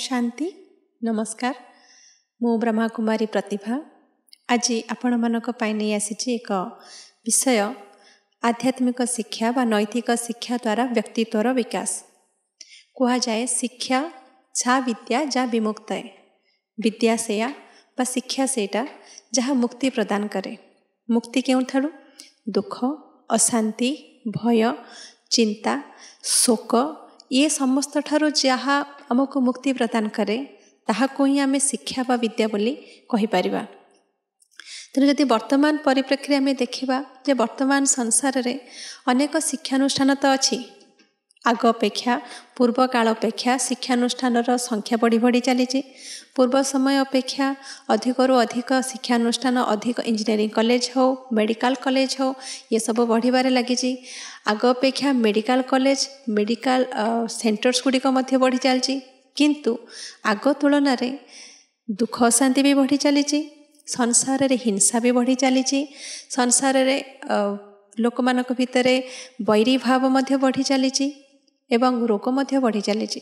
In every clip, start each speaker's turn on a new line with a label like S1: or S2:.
S1: शांति नमस्कार मु ब्रह्मा कुमारी प्रतिभा आज आपण मानी एक विषय आध्यात्मिक शिक्षा व नैतिक शिक्षा द्वारा व्यक्तित्वर विकास कह जाए शिक्षा जा विद्या जा विमुक्त है विद्या से शिक्षा सेटा जहाँ मुक्ति प्रदान करे मुक्ति के दुख अशांति भय चिंता शोक ଇଏ ସମସ୍ତ ଠାରୁ ଯାହା ଆମକୁ ମୁକ୍ତି ପ୍ରଦାନ କରେ ତାହାକୁ ହିଁ ଆମେ ଶିକ୍ଷା ବା ବିଦ୍ୟା ବୋଲି କହିପାରିବା ତେଣୁ ଯଦି ବର୍ତ୍ତମାନ ପରିପ୍ରେକ୍ଷୀରେ ଆମେ ଦେଖିବା ଯେ ବର୍ତ୍ତମାନ ସଂସାରରେ ଅନେକ ଶିକ୍ଷାନୁଷ୍ଠାନ ତ ଅଛି ଆଗ ଅପେକ୍ଷା ପୂର୍ବ କାଳ ଅପେକ୍ଷା ଶିକ୍ଷାନୁଷ୍ଠାନର ସଂଖ୍ୟା ବଢ଼ି ବଢ଼ି ଚାଲିଛି ପୂର୍ବ ସମୟ ଅପେକ୍ଷା ଅଧିକରୁ ଅଧିକ ଶିକ୍ଷାନୁଷ୍ଠାନ ଅଧିକ ଇଞ୍ଜିନିୟରିଂ କଲେଜ ହେଉ ମେଡ଼ିକାଲ କଲେଜ ହେଉ ଏସବୁ ବଢ଼ିବାରେ ଲାଗିଛି ଆଗ ଅପେକ୍ଷା ମେଡ଼ିକାଲ କଲେଜ ମେଡ଼ିକାଲ ସେଣ୍ଟର୍ସ ଗୁଡ଼ିକ ମଧ୍ୟ ବଢ଼ି ଚାଲିଛି କିନ୍ତୁ ଆଗ ତୁଳନାରେ ଦୁଃଖ ଅଶାନ୍ତି ବି ବଢ଼ି ଚାଲିଛି ସଂସାରରେ ହିଂସା ବି ବଢ଼ି ଚାଲିଛି ସଂସାରରେ ଲୋକମାନଙ୍କ ଭିତରେ ବୈରୀ ଭାବ ମଧ୍ୟ ବଢ଼ି ଚାଲିଛି ଏବଂ ରୋଗ ମଧ୍ୟ ବଢ଼ି ଚାଲିଛି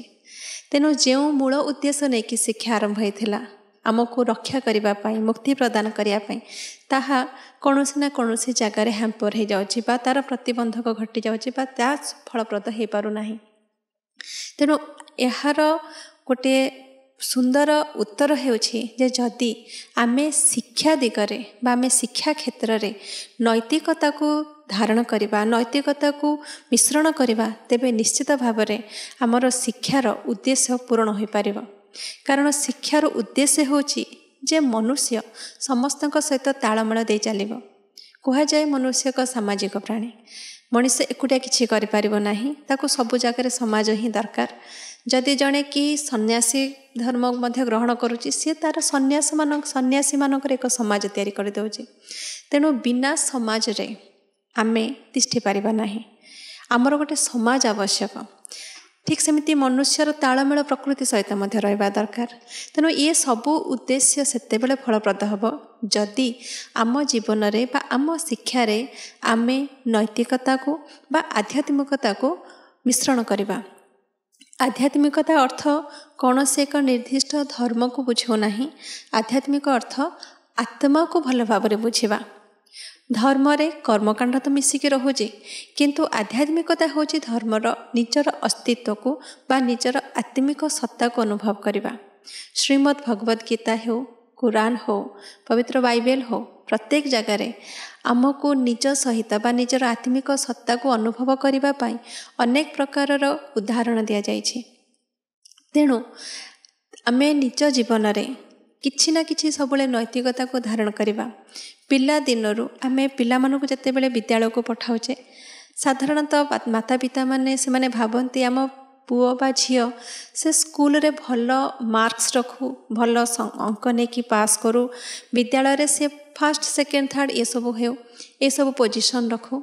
S1: ତେଣୁ ଯେଉଁ ମୂଳ ଉଦ୍ଦେଶ୍ୟ ନେଇକି ଶିକ୍ଷା ଆରମ୍ଭ ହୋଇଥିଲା ଆମକୁ ରକ୍ଷା କରିବା ପାଇଁ ମୁକ୍ତି ପ୍ରଦାନ କରିବା ପାଇଁ ତାହା କୌଣସି ନା କୌଣସି ଜାଗାରେ ହ୍ୟାମ୍ପର ହୋଇଯାଉଛି ବା ତା'ର ପ୍ରତିବନ୍ଧକ ଘଟିଯାଉଛି ବା ତା ଫଳପ୍ରଦ ହୋଇପାରୁନାହିଁ ତେଣୁ ଏହାର ଗୋଟିଏ ସୁନ୍ଦର ଉତ୍ତର ହେଉଛି ଯେ ଯଦି ଆମେ ଶିକ୍ଷା ଦିଗରେ ବା ଆମେ ଶିକ୍ଷା କ୍ଷେତ୍ରରେ ନୈତିକତାକୁ ଧାରଣ କରିବା ନୈତିକତାକୁ ମିଶ୍ରଣ କରିବା ତେବେ ନିଶ୍ଚିତ ଭାବରେ ଆମର ଶିକ୍ଷାର ଉଦ୍ଦେଶ୍ୟ ପୂରଣ ହୋଇପାରିବ କାରଣ ଶିକ୍ଷାର ଉଦ୍ଦେଶ୍ୟ ହେଉଛି ଯେ ମନୁଷ୍ୟ ସମସ୍ତଙ୍କ ସହିତ ତାଳମେଳ ଦେଇ ଚାଲିବ କୁହାଯାଏ ମନୁଷ୍ୟ ଏକ ସାମାଜିକ ପ୍ରାଣୀ ମଣିଷ ଏକୁଟିଆ କିଛି କରିପାରିବ ନାହିଁ ତାକୁ ସବୁ ଜାଗାରେ ସମାଜ ହିଁ ଦରକାର ଯଦି ଜଣେ କି ସନ୍ନ୍ୟାସୀ ଧର୍ମ ମଧ୍ୟ ଗ୍ରହଣ କରୁଛି ସିଏ ତା'ର ସନ୍ନ୍ୟାସମାନ ସନ୍ନ୍ୟାସୀମାନଙ୍କର ଏକ ସମାଜ ତିଆରି କରିଦେଉଛି ତେଣୁ ବିନା ସମାଜରେ ଆମେ ତିଷ୍ଠି ପାରିବା ନାହିଁ ଆମର ଗୋଟେ ସମାଜ ଆବଶ୍ୟକ ଠିକ୍ ସେମିତି ମନୁଷ୍ୟର ତାଳମେଳ ପ୍ରକୃତି ସହିତ ମଧ୍ୟ ରହିବା ଦରକାର ତେଣୁ ଇଏ ସବୁ ଉଦ୍ଦେଶ୍ୟ ସେତେବେଳେ ଫଳପ୍ରଦ ହେବ ଯଦି ଆମ ଜୀବନରେ ବା ଆମ ଶିକ୍ଷାରେ ଆମେ ନୈତିକତାକୁ ବା ଆଧ୍ୟାତ୍ମିକତାକୁ ମିଶ୍ରଣ କରିବା ଆଧ୍ୟାତ୍ମିକତା ଅର୍ଥ କୌଣସି ଏକ ନିର୍ଦ୍ଦିଷ୍ଟ ଧର୍ମକୁ ବୁଝାଉନାହିଁ ଆଧ୍ୟାତ୍ମିକ ଅର୍ଥ ଆତ୍ମାକୁ ଭଲ ଭାବରେ ବୁଝିବା ଧର୍ମରେ କର୍ମକାଣ୍ଡ ତ ମିଶିକି ରହୁଛି କିନ୍ତୁ ଆଧ୍ୟାତ୍ମିକତା ହେଉଛି ଧର୍ମର ନିଜର ଅସ୍ତିତ୍ୱକୁ ବା ନିଜର ଆତ୍ମିକ ସତ୍ତାକୁ ଅନୁଭବ କରିବା ଶ୍ରୀମଦ୍ ଭଗବଦ୍ ଗୀତା ହେଉ କୁରାନ୍ ହେଉ ପବିତ୍ର ବାଇବେଲ ହେଉ ପ୍ରତ୍ୟେକ ଜାଗାରେ ଆମକୁ ନିଜ ସହିତ ବା ନିଜର ଆତ୍ମିକ ସତ୍ତାକୁ ଅନୁଭବ କରିବା ପାଇଁ ଅନେକ ପ୍ରକାରର ଉଦାହରଣ ଦିଆଯାଇଛି ତେଣୁ ଆମେ ନିଜ ଜୀବନରେ କିଛି ନା କିଛି ସବୁବେଳେ ନୈତିକତାକୁ ଧାରଣ କରିବା ପିଲାଦିନରୁ ଆମେ ପିଲାମାନଙ୍କୁ ଯେତେବେଳେ ବିଦ୍ୟାଳୟକୁ ପଠାଉଛେ ସାଧାରଣତଃ ମାତା ପିତାମାନେ ସେମାନେ ଭାବନ୍ତି ଆମ ପୁଅ ବା ଝିଅ ସେ ସ୍କୁଲରେ ଭଲ ମାର୍କସ୍ ରଖୁ ଭଲ ଅଙ୍କ ନେଇକି ପାସ୍ କରୁ ବିଦ୍ୟାଳୟରେ ସେ ফার্স্ট ସେକେଣ୍ଡ ଥାର୍ଡ଼ ଏସବୁ ହେଉ ଏସବୁ ପୋଜିସନ୍ ରଖୁ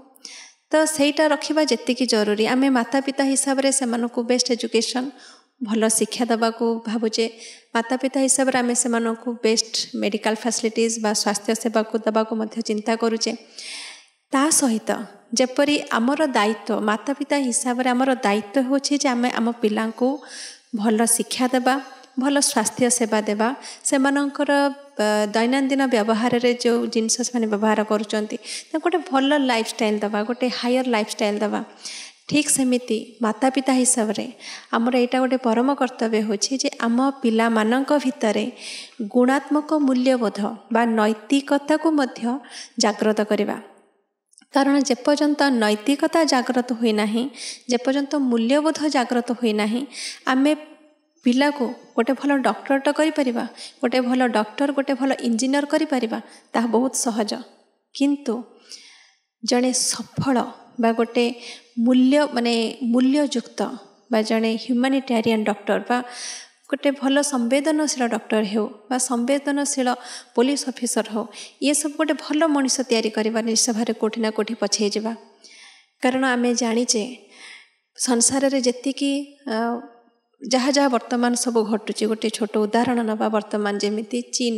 S1: ତ ସେଇଟା ରଖିବା ଯେତିକି ଜରୁରୀ ଆମେ ମାତା ପିତା ହିସାବରେ ସେମାନଙ୍କୁ ବେଷ୍ଟ ଏଜୁକେସନ୍ ଭଲ ଶିକ୍ଷା ଦେବାକୁ ଭାବୁଛେ ମାତା ପିତା ହିସାବରେ ଆମେ ସେମାନଙ୍କୁ ବେଷ୍ଟ ମେଡ଼ିକାଲ ଫ୍ୟାସିଲିଟିଜ୍ ବା ସ୍ୱାସ୍ଥ୍ୟ ସେବାକୁ ଦେବାକୁ ମଧ୍ୟ ଚିନ୍ତା କରୁଛେ ତା ସହିତ ଯେପରି ଆମର ଦାୟିତ୍ୱ ମାତା ପିତା ହିସାବରେ ଆମର ଦାୟିତ୍ୱ ହେଉଛି ଯେ ଆମେ ଆମ ପିଲାଙ୍କୁ ଭଲ ଶିକ୍ଷା ଦେବା ଭଲ ସ୍ୱାସ୍ଥ୍ୟ ସେବା ଦେବା ସେମାନଙ୍କର ଦୈନନ୍ଦିନ ବ୍ୟବହାରରେ ଯେଉଁ ଜିନିଷ ସେମାନେ ବ୍ୟବହାର କରୁଛନ୍ତି ତାଙ୍କୁ ଗୋଟେ ଭଲ ଲାଇଫଷ୍ଟାଇଲ୍ ଦେବା ଗୋଟେ ହାୟର ଲାଇଫଷ୍ଟାଇଲ୍ ଦେବା ଠିକ୍ ସେମିତି ମାତା ପିତା ହିସାବରେ ଆମର ଏଇଟା ଗୋଟେ ପରମ କର୍ତ୍ତବ୍ୟ ହେଉଛି ଯେ ଆମ ପିଲାମାନଙ୍କ ଭିତରେ ଗୁଣାତ୍ମକ ମୂଲ୍ୟବୋଧ ବା ନୈତିକତାକୁ ମଧ୍ୟ ଜାଗ୍ରତ କରିବା କାରଣ ଯେପର୍ଯ୍ୟନ୍ତ ନୈତିକତା ଜାଗ୍ରତ ହୋଇନାହିଁ ଯେପର୍ଯ୍ୟନ୍ତ ମୂଲ୍ୟବୋଧ ଜାଗ୍ରତ ହୋଇନାହିଁ ଆମେ ପିଲାକୁ ଗୋଟେ ଭଲ ଡକ୍ଟରଟେ କରିପାରିବା ଗୋଟେ ଭଲ ଡକ୍ଟର ଗୋଟେ ଭଲ ଇଞ୍ଜିନିୟର କରିପାରିବା ତାହା ବହୁତ ସହଜ କିନ୍ତୁ ଜଣେ ସଫଳ ବା ଗୋଟେ ମୂଲ୍ୟ ମାନେ ମୂଲ୍ୟଯୁକ୍ତ ବା ଜଣେ ହ୍ୟୁମାନିଟାରିଆନ୍ ଡକ୍ଟର ବା ଗୋଟେ ଭଲ ସମ୍ବେଦନଶୀଳ ଡକ୍ଟର ହେଉ ବା ସମ୍ବେଦନଶୀଳ ପୋଲିସ ଅଫିସର ହେଉ ଏସବୁ ଗୋଟେ ଭଲ ମଣିଷ ତିଆରି କରିବା ନିଶଭାରେ କେଉଁଠି ନା କେଉଁଠି ପଛେଇ ଯିବା କାରଣ ଆମେ ଜାଣିଛେ ସଂସାରରେ ଯେତିକି ଯାହା ଯାହା ବର୍ତ୍ତମାନ ସବୁ ଘଟୁଛି ଗୋଟିଏ ଛୋଟ ଉଦାହରଣ ନେବା ବର୍ତ୍ତମାନ ଯେମିତି ଚୀନ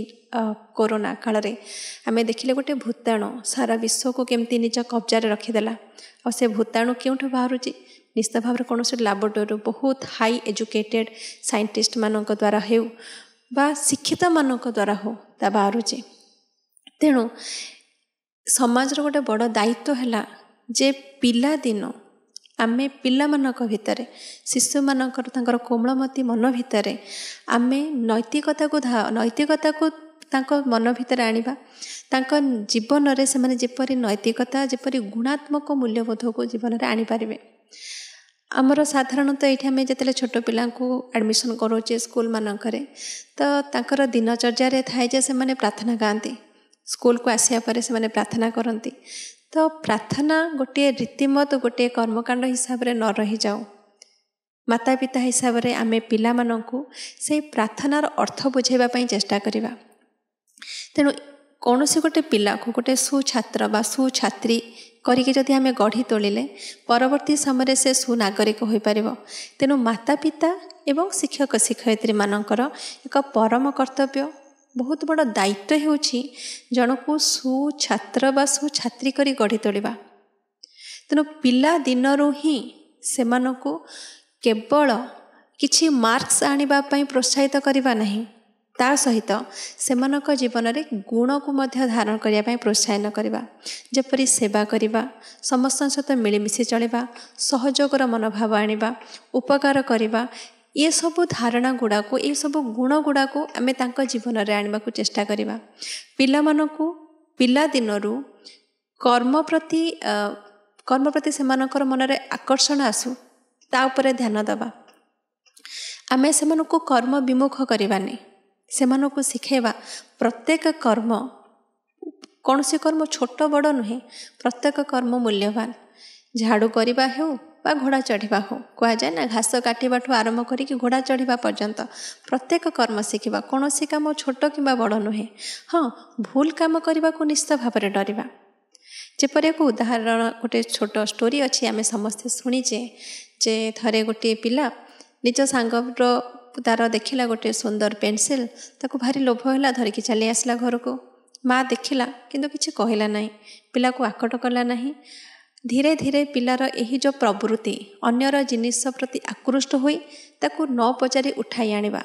S1: କରୋନା କାଳରେ ଆମେ ଦେଖିଲେ ଗୋଟିଏ ଭୂତାଣୁ ସାରା ବିଶ୍ୱକୁ କେମିତି ନିଜ କବ୍ଜାରେ ରଖିଦେଲା ଆଉ ସେ ଭୂତାଣୁ କେଉଁଠୁ ବାହାରୁଛି ନିଶ୍ଚିତ ଭାବରେ କୌଣସି ଲାବୋରେଟୋରୀରୁ ବହୁତ ହାଇ ଏଜୁକେଟେଡ଼ ସାଇଣ୍ଟିଷ୍ଟମାନଙ୍କ ଦ୍ୱାରା ହେଉ ବା ଶିକ୍ଷିତମାନଙ୍କ ଦ୍ୱାରା ହେଉ ତା ବାହାରୁଛି ତେଣୁ ସମାଜର ଗୋଟେ ବଡ଼ ଦାୟିତ୍ୱ ହେଲା ଯେ ପିଲାଦିନ ଆମେ ପିଲାମାନଙ୍କ ଭିତରେ ଶିଶୁମାନଙ୍କର ତାଙ୍କର କୋମଳମତୀ ମନ ଭିତରେ ଆମେ ନୈତିକତାକୁ ନୈତିକତାକୁ ତାଙ୍କ ମନ ଭିତରେ ଆଣିବା ତାଙ୍କ ଜୀବନରେ ସେମାନେ ଯେପରି ନୈତିକତା ଯେପରି ଗୁଣାତ୍ମକ ମୂଲ୍ୟବୋଧକୁ ଜୀବନରେ ଆଣିପାରିବେ ଆମର ସାଧାରଣତଃ ଏଇଠି ଆମେ ଯେତେବେଳେ ଛୋଟ ପିଲାଙ୍କୁ ଆଡ଼ମିସନ୍ କରାଉଛେ ସ୍କୁଲମାନଙ୍କରେ ତ ତାଙ୍କର ଦିନଚର୍ଯ୍ୟାରେ ଥାଏ ଯେ ସେମାନେ ପ୍ରାର୍ଥନା ଗାଆନ୍ତି ସ୍କୁଲକୁ ଆସିବା ପରେ ସେମାନେ ପ୍ରାର୍ଥନା କରନ୍ତି ପ୍ରାର୍ଥନା ଗୋଟିଏ ରୀତିମତ ଗୋଟିଏ କର୍ମକାଣ୍ଡ ହିସାବରେ ନ ରହିଯାଉ ମାତାପିତା ହିସାବରେ ଆମେ ପିଲାମାନଙ୍କୁ ସେଇ ପ୍ରାର୍ଥନାର ଅର୍ଥ ବୁଝାଇବା ପାଇଁ ଚେଷ୍ଟା କରିବା ତେଣୁ କୌଣସି ଗୋଟେ ପିଲାକୁ ଗୋଟେ ସୁଛାତ୍ର ବା ସୁଛାତ୍ରୀ କରିକି ଯଦି ଆମେ ଗଢ଼ି ତୋଳିଲେ ପରବର୍ତ୍ତୀ ସମୟରେ ସେ ସୁନାଗରିକ ହୋଇପାରିବ ତେଣୁ ମାତାପିତା ଏବଂ ଶିକ୍ଷକ ଶିକ୍ଷୟିତ୍ରୀମାନଙ୍କର ଏକ ପରମ କର୍ତ୍ତବ୍ୟ ବହୁତ ବଡ଼ ଦାୟିତ୍ୱ ହେଉଛି ଜଣକୁ ସୁଛାତ୍ର ବା ସୁଛାତ୍ରୀ କରି ଗଢ଼ି ତୋଳିବା ତେଣୁ ପିଲା ଦିନରୁ ହିଁ ସେମାନଙ୍କୁ କେବଳ କିଛି ମାର୍କସ୍ ଆଣିବା ପାଇଁ ପ୍ରୋତ୍ସାହିତ କରିବା ନାହିଁ ତା ସହିତ ସେମାନଙ୍କ ଜୀବନରେ ଗୁଣକୁ ମଧ୍ୟ ଧାରଣ କରିବା ପାଇଁ ପ୍ରୋତ୍ସାହନ କରିବା ଯେପରି ସେବା କରିବା ସମସ୍ତଙ୍କ ସହିତ ମିଳିମିଶି ଚଳିବା ସହଯୋଗର ମନୋଭାବ ଆଣିବା ଉପକାର କରିବା ଏସବୁ ଧାରଣା ଗୁଡ଼ାକୁ ଏସବୁ ଗୁଣ ଗୁଡ଼ାକୁ ଆମେ ତାଙ୍କ ଜୀବନରେ ଆଣିବାକୁ ଚେଷ୍ଟା କରିବା ପିଲାମାନଙ୍କୁ ପିଲାଦିନରୁ କର୍ମ ପ୍ରତି କର୍ମ ପ୍ରତି ସେମାନଙ୍କର ମନରେ ଆକର୍ଷଣ ଆସୁ ତା ଉପରେ ଧ୍ୟାନ ଦେବା ଆମେ ସେମାନଙ୍କୁ କର୍ମ ବିମୁଖ କରିବାନି ସେମାନଙ୍କୁ ଶିଖାଇବା ପ୍ରତ୍ୟେକ କର୍ମ କୌଣସି କର୍ମ ଛୋଟ ବଡ଼ ନୁହେଁ ପ୍ରତ୍ୟେକ କର୍ମ ମୂଲ୍ୟବାନ ଝାଡ଼ୁ କରିବା ହେଉ ବା ଘୋଡ଼ା ଚଢ଼ିବା ହେଉ କୁହାଯାଏ ନା ଘାସ କାଟିବାଠୁ ଆରମ୍ଭ କରିକି ଘୋଡ଼ା ଚଢ଼ିବା ପର୍ଯ୍ୟନ୍ତ ପ୍ରତ୍ୟେକ କର୍ମ ଶିଖିବା କୌଣସି କାମ ଛୋଟ କିମ୍ବା ବଡ଼ ନୁହେଁ ହଁ ଭୁଲ କାମ କରିବାକୁ ନିଶ୍ଚିତ ଭାବରେ ଡରିବା ଯେପରି ଏକ ଉଦାହରଣ ଗୋଟେ ଛୋଟ ଷ୍ଟୋରି ଅଛି ଆମେ ସମସ୍ତେ ଶୁଣିଛେ ଯେ ଥରେ ଗୋଟିଏ ପିଲା ନିଜ ସାଙ୍ଗର ତାର ଦେଖିଲା ଗୋଟିଏ ସୁନ୍ଦର ପେନସିଲ୍ ତାକୁ ଭାରି ଲୋଭ ହେଲା ଧରିକି ଚାଲି ଆସିଲା ଘରକୁ ମା ଦେଖିଲା କିନ୍ତୁ କିଛି କହିଲା ନାହିଁ ପିଲାକୁ ଆକଟ କଲା ନାହିଁ ଧୀରେ ଧୀରେ ପିଲାର ଏହି ଯେଉଁ ପ୍ରବୃତ୍ତି ଅନ୍ୟର ଜିନିଷ ପ୍ରତି ଆକୃଷ୍ଟ ହୋଇ ତାକୁ ନ ପଚାରି ଉଠାଇ ଆଣିବା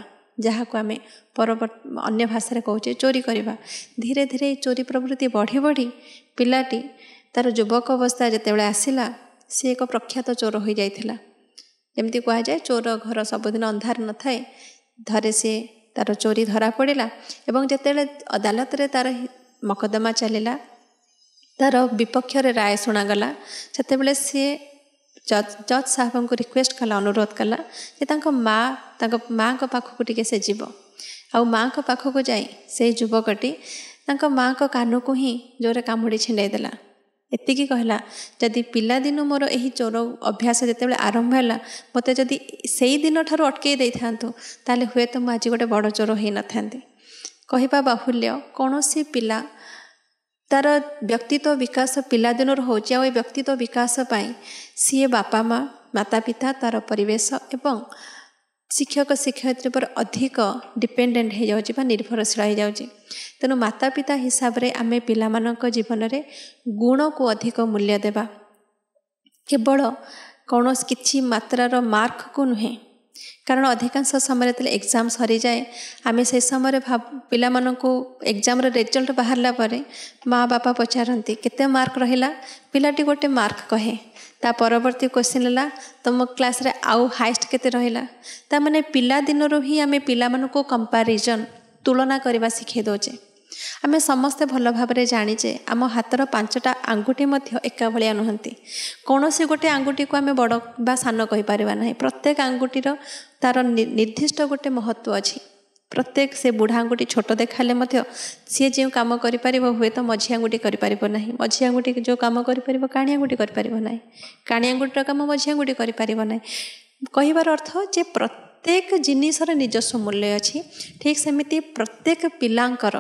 S1: ଯାହାକୁ ଆମେ ପରବର୍ତ୍ତୀ ଅନ୍ୟ ଭାଷାରେ କହୁଛେ ଚୋରି କରିବା ଧୀରେ ଧୀରେ ଏ ଚୋରି ପ୍ରବୃତ୍ତି ବଢ଼ି ବଢ଼ି ପିଲାଟି ତା'ର ଯୁବକ ଅବସ୍ଥା ଯେତେବେଳେ ଆସିଲା ସେ ଏକ ପ୍ରଖ୍ୟାତ ଚୋର ହୋଇଯାଇଥିଲା ଯେମିତି କୁହାଯାଏ ଚୋର ଘର ସବୁଦିନ ଅନ୍ଧାର ନଥାଏ ଥରେ ସିଏ ତା'ର ଚୋରି ଧରା ପଡ଼ିଲା ଏବଂ ଯେତେବେଳେ ଅଦାଲତରେ ତା'ର ମକଦ୍ଦମା ଚାଲିଲା ତା'ର ବିପକ୍ଷରେ ରାୟ ଶୁଣାଗଲା ସେତେବେଳେ ସିଏ ଜଜ୍ ଜଜ୍ ସାହେବଙ୍କୁ ରିକ୍ୱେଷ୍ଟ କଲା ଅନୁରୋଧ କଲା ଯେ ତାଙ୍କ ମା ତାଙ୍କ ମାଆଙ୍କ ପାଖକୁ ଟିକେ ସେ ଯିବ ଆଉ ମାଆଙ୍କ ପାଖକୁ ଯାଇ ସେଇ ଯୁବକଟି ତାଙ୍କ ମାଆଙ୍କ କାନକୁ ହିଁ ଜୋରରେ କାମୁଡ଼ି ଦେଲା ଏତିକି କହିଲା ଯଦି ପିଲାଦିନୁ ମୋର ଏହି ଚୋର ଅଭ୍ୟାସ ଯେତେବେଳେ ଆରମ୍ଭ ହେଲା ମୋତେ ଯଦି ସେଇ ଦିନଠାରୁ ଅଟକେଇ ଦେଇଥାନ୍ତୁ ତାହେଲେ ହୁଏତ ମୁଁ ଆଜି ଗୋଟେ ବଡ଼ ଚୋର ହୋଇନଥାନ୍ତି କହିବା ବାହୁଲ୍ୟ କୌଣସି ପିଲା ତାର ବ୍ୟକ୍ତିତ୍ୱ ବିକାଶ ପିଲାଦିନରୁ ହେଉଛି ଆଉ ଏ ବ୍ୟକ୍ତିତ୍ୱ ବିକାଶ ପାଇଁ ସିଏ ବାପା ମା' ମାତା ପିତା ତାର ପରିବେଶ ଏବଂ ଶିକ୍ଷକ ଶିକ୍ଷୟିତ୍ରୀ ଉପରେ ଅଧିକ ଡିପେଣ୍ଡେଣ୍ଟ ହୋଇଯାଉଛି ବା ନିର୍ଭରଶୀଳ ହୋଇଯାଉଛି ତେଣୁ ମାତା ପିତା ହିସାବରେ ଆମେ ପିଲାମାନଙ୍କ ଜୀବନରେ ଗୁଣକୁ ଅଧିକ ମୂଲ୍ୟ ଦେବା କେବଳ କୌଣସି କିଛି ମାତ୍ରାର ମାର୍କକୁ ନୁହେଁ କାରଣ ଅଧିକାଂଶ ସମୟରେ ଯେତେବେଳେ ଏକ୍ଜାମ୍ ସରିଯାଏ ଆମେ ସେ ସମୟରେ ଭା ପିଲାମାନଙ୍କୁ ଏକ୍ଜାମ୍ର ରେଜଲ୍ଟ ବାହାରିଲା ପରେ ମା ବାପା ପଚାରନ୍ତି କେତେ ମାର୍କ ରହିଲା ପିଲାଟି ଗୋଟେ ମାର୍କ କହେ ତା ପରବର୍ତ୍ତୀ କ୍ୱେଶ୍ଚିନ୍ ହେଲା ତୁମ କ୍ଲାସ୍ରେ ଆଉ ହାଏଷ୍ଟ କେତେ ରହିଲା ତା ମାନେ ପିଲାଦିନରୁ ହିଁ ଆମେ ପିଲାମାନଙ୍କୁ କମ୍ପାରିଜନ୍ ତୁଳନା କରିବା ଶିଖାଇ ଦେଉଛେ ଆମେ ସମସ୍ତେ ଭଲ ଭାବରେ ଜାଣିଛେ ଆମ ହାତର ପାଞ୍ଚଟା ଆଙ୍ଗୁଠି ମଧ୍ୟ ଏକାଭଳିଆ ନୁହନ୍ତି କୌଣସି ଗୋଟେ ଆଙ୍ଗୁଠିକୁ ଆମେ ବଡ଼ ବା ସାନ କହିପାରିବା ନାହିଁ ପ୍ରତ୍ୟେକ ଆଙ୍ଗୁଠିର ତା'ର ନିର୍ଦ୍ଦିଷ୍ଟ ଗୋଟେ ମହତ୍ଵ ଅଛି ପ୍ରତ୍ୟେକ ସେ ବୁଢ଼ା ଆଙ୍ଗୁଠି ଛୋଟ ଦେଖାହେଲେ ମଧ୍ୟ ସିଏ ଯେଉଁ କାମ କରିପାରିବ ହୁଏତ ମଝି ଆଙ୍ଗୁଠି କରିପାରିବ ନାହିଁ ମଝି ଆଙ୍ଗୁଠି ଯେଉଁ କାମ କରିପାରିବ କାଣି ଆଙ୍ଗୁଠି କରିପାରିବ ନାହିଁ କାଣି ଆଙ୍ଗୁଠିର କାମ ମଝି ଆଙ୍ଗୁଠି କରିପାରିବ ନାହିଁ କହିବାର ଅର୍ଥ ଯେ ପ୍ରତ୍ୟେକ ଜିନିଷର ନିଜସ୍ୱ ମୂଲ୍ୟ ଅଛି ଠିକ୍ ସେମିତି ପ୍ରତ୍ୟେକ ପିଲାଙ୍କର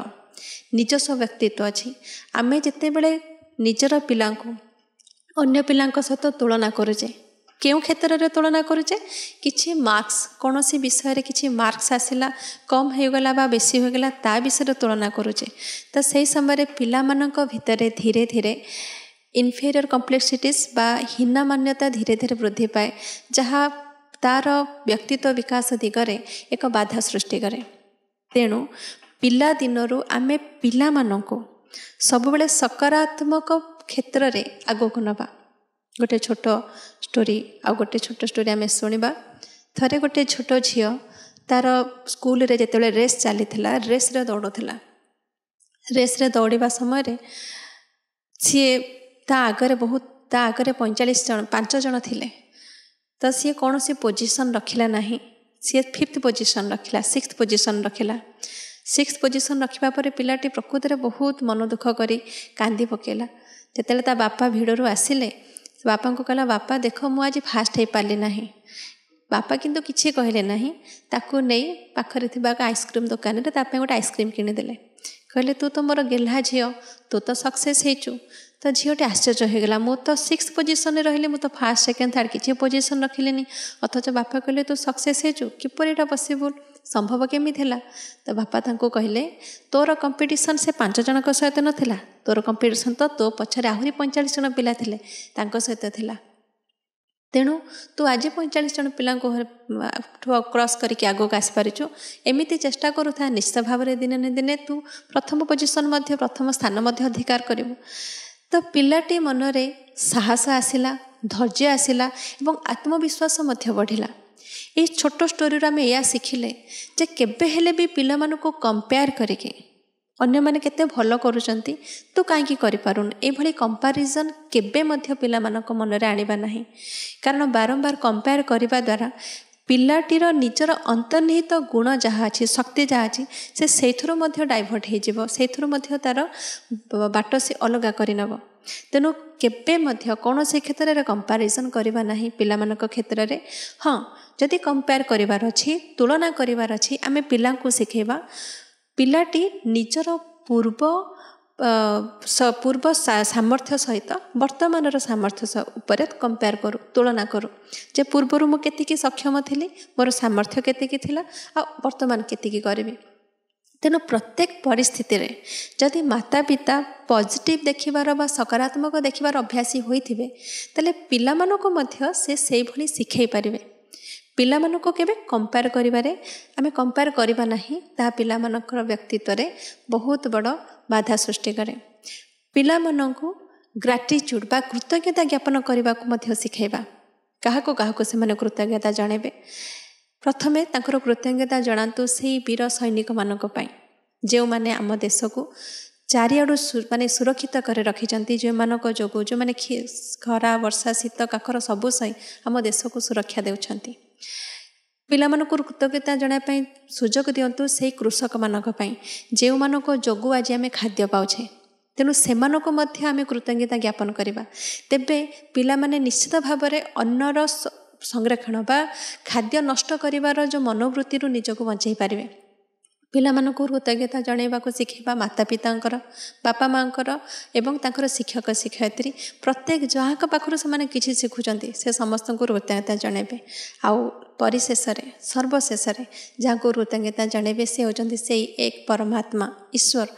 S1: ନିଜସ୍ୱ ବ୍ୟକ୍ତିତ୍ୱ ଅଛି ଆମେ ଯେତେବେଳେ ନିଜର ପିଲାଙ୍କୁ ଅନ୍ୟ ପିଲାଙ୍କ ସହିତ ତୁଳନା କରୁଛେ କେଉଁ କ୍ଷେତ୍ରରେ ତୁଳନା କରୁଛେ କିଛି ମାର୍କସ୍ କୌଣସି ବିଷୟରେ କିଛି ମାର୍କସ୍ ଆସିଲା କମ୍ ହୋଇଗଲା ବା ବେଶୀ ହୋଇଗଲା ତା ବିଷୟରେ ତୁଳନା କରୁଛେ ତ ସେହି ସମୟରେ ପିଲାମାନଙ୍କ ଭିତରେ ଧୀରେ ଧୀରେ ଇନଫେରିଅର କମ୍ପ୍ଲେକ୍ସିଟିସ୍ ବା ମାନ୍ୟତା ଧୀରେ ଧୀରେ ବୃଦ୍ଧି ପାଏ ଯାହା ତା'ର ବ୍ୟକ୍ତିତ୍ୱ ବିକାଶ ଦିଗରେ ଏକ ବାଧା ସୃଷ୍ଟି କରେ ତେଣୁ ପିଲାଦିନରୁ ଆମେ ପିଲାମାନଙ୍କୁ ସବୁବେଳେ ସକାରାତ୍ମକ କ୍ଷେତ୍ରରେ ଆଗକୁ ନେବା ଗୋଟେ ଛୋଟ ଷ୍ଟୋରି ଆଉ ଗୋଟେ ଛୋଟ ଷ୍ଟୋରି ଆମେ ଶୁଣିବା ଥରେ ଗୋଟେ ଛୋଟ ଝିଅ ତା'ର ସ୍କୁଲରେ ଯେତେବେଳେ ରେସ୍ ଚାଲିଥିଲା ରେସ୍ରେ ଦୌଡ଼ୁଥିଲା ରେସ୍ରେ ଦୌଡ଼ିବା ସମୟରେ ସିଏ ତା ଆଗରେ ବହୁତ ତା ଆଗରେ ପଇଁଚାଳିଶ ଜଣ ପାଞ୍ଚ ଜଣ ଥିଲେ ତ ସିଏ କୌଣସି ପୋଜିସନ୍ ରଖିଲା ନାହିଁ ସିଏ ଫିଫ୍ଥ ପୋଜିସନ୍ ରଖିଲା ସିକ୍ସଥ ପୋଜିସନ୍ ରଖିଲା ସିକ୍ସ ପୋଜିସନ୍ ରଖିବା ପରେ ପିଲାଟି ପ୍ରକୃତରେ ବହୁତ ମନ ଦୁଃଖ କରି କାନ୍ଦି ପକାଇଲା ଯେତେବେଳେ ତା ବାପା ଭିଡ଼ରୁ ଆସିଲେ ବାପାଙ୍କୁ କହିଲା ବାପା ଦେଖ ମୁଁ ଆଜି ଫାଷ୍ଟ ହୋଇପାରିଲି ନାହିଁ ବାପା କିନ୍ତୁ କିଛି କହିଲେ ନାହିଁ ତାକୁ ନେଇ ପାଖରେ ଥିବା ଏକ ଆଇସ୍କ୍ରିମ୍ ଦୋକାନରେ ତା ପାଇଁ ଗୋଟେ ଆଇସ୍କ୍ରିମ୍ କିଣିଦେଲେ କହିଲେ ତୁ ତ ମୋର ଗେହ୍ଲା ଝିଅ ତୁ ତ ସକ୍ସେସ୍ ହେଇଛୁ ତ ଝିଅଟି ଆଶ୍ଚର୍ଯ୍ୟ ହୋଇଗଲା ମୁଁ ତ ସିକ୍ସ ପୋଜିସନ୍ରେ ରହିଲି ମୁଁ ତ ଫାର୍ଷ୍ଟ ସେକେଣ୍ଡ ଥାର୍ଡ଼ କିଛି ପୋଜିସନ୍ ରଖିଲିନି ଅଥଚ ବାପା କହିଲେ ତୁ ସକ୍ସେସ୍ ହେଇଛୁ କିପରି ଏଇଟା ପସିବୁଲ୍ ସମ୍ଭବ କେମିତି ହେଲା ତ ବାପା ତାଙ୍କୁ କହିଲେ ତୋର କମ୍ପିଟିସନ୍ ସେ ପାଞ୍ଚ ଜଣଙ୍କ ସହିତ ନଥିଲା ତୋର କମ୍ପିଟିସନ୍ ତ ତୋ ପଛରେ ଆହୁରି ପଇଁଚାଳିଶ ଜଣ ପିଲା ଥିଲେ ତାଙ୍କ ସହିତ ଥିଲା ତେଣୁ ତୁ ଆଜି ପଇଁଚାଳିଶ ଜଣ ପିଲାଙ୍କୁ ଠୁ କ୍ରସ୍ କରିକି ଆଗକୁ ଆସିପାରିଛୁ ଏମିତି ଚେଷ୍ଟା କରୁଥା ନିଶ୍ଚିତ ଭାବରେ ଦିନେ ନା ଦିନେ ତୁ ପ୍ରଥମ ପୋଜିସନ୍ ମଧ୍ୟ ପ୍ରଥମ ସ୍ଥାନ ମଧ୍ୟ ଅଧିକାର କରିବୁ ତ ପିଲାଟି ମନରେ ସାହସ ଆସିଲା ଧୈର୍ଯ୍ୟ ଆସିଲା ଏବଂ ଆତ୍ମବିଶ୍ୱାସ ମଧ୍ୟ ବଢ଼ିଲା ଏଇ ଛୋଟ ଷ୍ଟୋରିରୁ ଆମେ ଏଇଆ ଶିଖିଲେ ଯେ କେବେ ହେଲେ ବି ପିଲାମାନଙ୍କୁ କମ୍ପେୟାର କରିକି ଅନ୍ୟମାନେ କେତେ ଭଲ କରୁଛନ୍ତି ତୁ କାହିଁକି କରିପାରୁନୁ ଏଭଳି କମ୍ପାରିଜନ୍ କେବେ ମଧ୍ୟ ପିଲାମାନଙ୍କ ମନରେ ଆଣିବା ନାହିଁ କାରଣ ବାରମ୍ବାର କମ୍ପେୟାର କରିବା ଦ୍ୱାରା ପିଲାଟିର ନିଜର ଅନ୍ତର୍ନିହିତ ଗୁଣ ଯାହା ଅଛି ଶକ୍ତି ଯାହା ଅଛି ସେ ସେଇଥିରୁ ମଧ୍ୟ ଡାଇଭର୍ଟ ହୋଇଯିବ ସେଇଥିରୁ ମଧ୍ୟ ତା'ର ବାଟ ସେ ଅଲଗା କରିନେବ ତେଣୁ କେବେ ମଧ୍ୟ କୌଣସି କ୍ଷେତ୍ରରେ କମ୍ପାରିଜନ୍ କରିବା ନାହିଁ ପିଲାମାନଙ୍କ କ୍ଷେତ୍ରରେ ହଁ ଯଦି କମ୍ପେୟାର କରିବାର ଅଛି ତୁଳନା କରିବାର ଅଛି ଆମେ ପିଲାଙ୍କୁ ଶିଖେଇବା ପିଲାଟି ନିଜର ପୂର୍ବ ପୂର୍ବ ସାମର୍ଥ୍ୟ ସହିତ ବର୍ତ୍ତମାନର ସାମର୍ଥ୍ୟ ଉପରେ କମ୍ପେୟାର କରୁ ତୁଳନା କରୁ ଯେ ପୂର୍ବରୁ ମୁଁ କେତିକି ସକ୍ଷମ ଥିଲି ମୋର ସାମର୍ଥ୍ୟ କେତିକି ଥିଲା ଆଉ ବର୍ତ୍ତମାନ କେତିକି କରିବି ତେଣୁ ପ୍ରତ୍ୟେକ ପରିସ୍ଥିତିରେ ଯଦି ମାତା ପିତା ପଜିଟିଭ୍ ଦେଖିବାର ବା ସକାରାତ୍ମକ ଦେଖିବାର ଅଭ୍ୟାସୀ ହୋଇଥିବେ ତାହେଲେ ପିଲାମାନଙ୍କୁ ମଧ୍ୟ ସେ ସେଇଭଳି ଶିଖେଇ ପାରିବେ ପିଲାମାନଙ୍କୁ କେବେ କମ୍ପେୟାର କରିବାରେ ଆମେ କମ୍ପେୟାର କରିବା ନାହିଁ ତାହା ପିଲାମାନଙ୍କର ବ୍ୟକ୍ତିତ୍ୱରେ ବହୁତ ବଡ଼ ବାଧା ସୃଷ୍ଟି କରେ ପିଲାମାନଙ୍କୁ ଗ୍ରାଟିଚ୍ୟୁଡ଼୍ ବା କୃତଜ୍ଞତା ଜ୍ଞାପନ କରିବାକୁ ମଧ୍ୟ ଶିଖାଇବା କାହାକୁ କାହାକୁ ସେମାନେ କୃତଜ୍ଞତା ଜଣାଇବେ ପ୍ରଥମେ ତାଙ୍କର କୃତଜ୍ଞତା ଜଣାନ୍ତୁ ସେହି ବୀର ସୈନିକମାନଙ୍କ ପାଇଁ ଯେଉଁମାନେ ଆମ ଦେଶକୁ ଚାରିଆଡ଼ୁ ମାନେ ସୁରକ୍ଷିତ କରି ରଖିଛନ୍ତି ଯେଉଁମାନଙ୍କ ଯୋଗୁଁ ଯେଉଁମାନେ ଖରା ବର୍ଷା ଶୀତ କାଖର ସବୁ ସହି ଆମ ଦେଶକୁ ସୁରକ୍ଷା ଦେଉଛନ୍ତି ପିଲାମାନଙ୍କୁ କୃତଜ୍ଞତା ଜଣାଇବା ପାଇଁ ସୁଯୋଗ ଦିଅନ୍ତୁ ସେହି କୃଷକମାନଙ୍କ ପାଇଁ ଯେଉଁମାନଙ୍କ ଯୋଗୁଁ ଆଜି ଆମେ ଖାଦ୍ୟ ପାଉଛେ ତେଣୁ ସେମାନଙ୍କୁ ମଧ୍ୟ ଆମେ କୃତଜ୍ଞତା ଜ୍ଞାପନ କରିବା ତେବେ ପିଲାମାନେ ନିଶ୍ଚିତ ଭାବରେ ଅନ୍ନର ସଂରକ୍ଷଣ ବା ଖାଦ୍ୟ ନଷ୍ଟ କରିବାର ଯେଉଁ ମନୋବୃତ୍ତିରୁ ନିଜକୁ ବଞ୍ଚାଇ ପାରିବେ ପିଲାମାନଙ୍କୁ କୃତଜ୍ଞତା ଜଣାଇବାକୁ ଶିଖାଇବା ମାତା ପିତାଙ୍କର ବାପା ମାଆଙ୍କର ଏବଂ ତାଙ୍କର ଶିକ୍ଷକ ଶିକ୍ଷୟତ୍ରୀ ପ୍ରତ୍ୟେକ ଯାହାଙ୍କ ପାଖରୁ ସେମାନେ କିଛି ଶିଖୁଛନ୍ତି ସେ ସମସ୍ତଙ୍କୁ କୃତଜ୍ଞତା ଜଣାଇବେ ଆଉ ପରିଶେଷରେ ସର୍ବଶେଷରେ ଯାହାଙ୍କୁ କୃତଜ୍ଞତା ଜଣାଇବେ ସେ ହେଉଛନ୍ତି ସେଇ ଏକ ପରମାତ୍ମା ଈଶ୍ୱର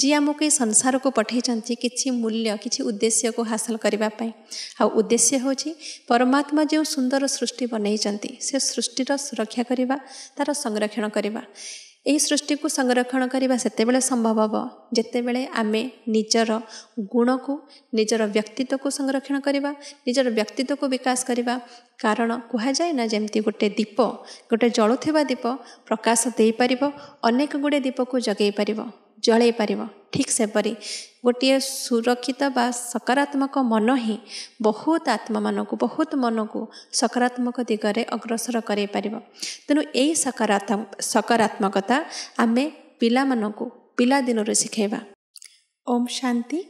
S1: ଯିଏ ଆମକୁ ଏଇ ସଂସାରକୁ ପଠାଇଛନ୍ତି କିଛି ମୂଲ୍ୟ କିଛି ଉଦ୍ଦେଶ୍ୟକୁ ହାସଲ କରିବା ପାଇଁ ଆଉ ଉଦ୍ଦେଶ୍ୟ ହେଉଛି ପରମାତ୍ମା ଯେଉଁ ସୁନ୍ଦର ସୃଷ୍ଟି ବନେଇଛନ୍ତି ସେ ସୃଷ୍ଟିର ସୁରକ୍ଷା କରିବା ତା'ର ସଂରକ୍ଷଣ କରିବା ଏହି ସୃଷ୍ଟିକୁ ସଂରକ୍ଷଣ କରିବା ସେତେବେଳେ ସମ୍ଭବ ହେବ ଯେତେବେଳେ ଆମେ ନିଜର ଗୁଣକୁ ନିଜର ବ୍ୟକ୍ତିତ୍ୱକୁ ସଂରକ୍ଷଣ କରିବା ନିଜର ବ୍ୟକ୍ତିତ୍ୱକୁ ବିକାଶ କରିବା କାରଣ କୁହାଯାଏ ନା ଯେମିତି ଗୋଟିଏ ଦୀପ ଗୋଟେ ଜଳୁଥିବା ଦୀପ ପ୍ରକାଶ ଦେଇପାରିବ ଅନେକ ଗୁଡ଼ିଏ ଦୀପକୁ ଜଗେଇ ପାରିବ ଜଳେଇ ପାରିବ ଠିକ୍ ସେପରି ଗୋଟିଏ ସୁରକ୍ଷିତ ବା ସକାରାତ୍ମକ ମନ ହିଁ ବହୁତ ଆତ୍ମାମାନଙ୍କୁ ବହୁତ ମନକୁ ସକାରାତ୍ମକ ଦିଗରେ ଅଗ୍ରସର କରାଇପାରିବ ତେଣୁ ଏହି ସକାରାତ୍ମ ସକାରାତ୍ମକତା ଆମେ ପିଲାମାନଙ୍କୁ ପିଲାଦିନରୁ ଶିଖାଇବା ଓମ୍ ଶାନ୍ତି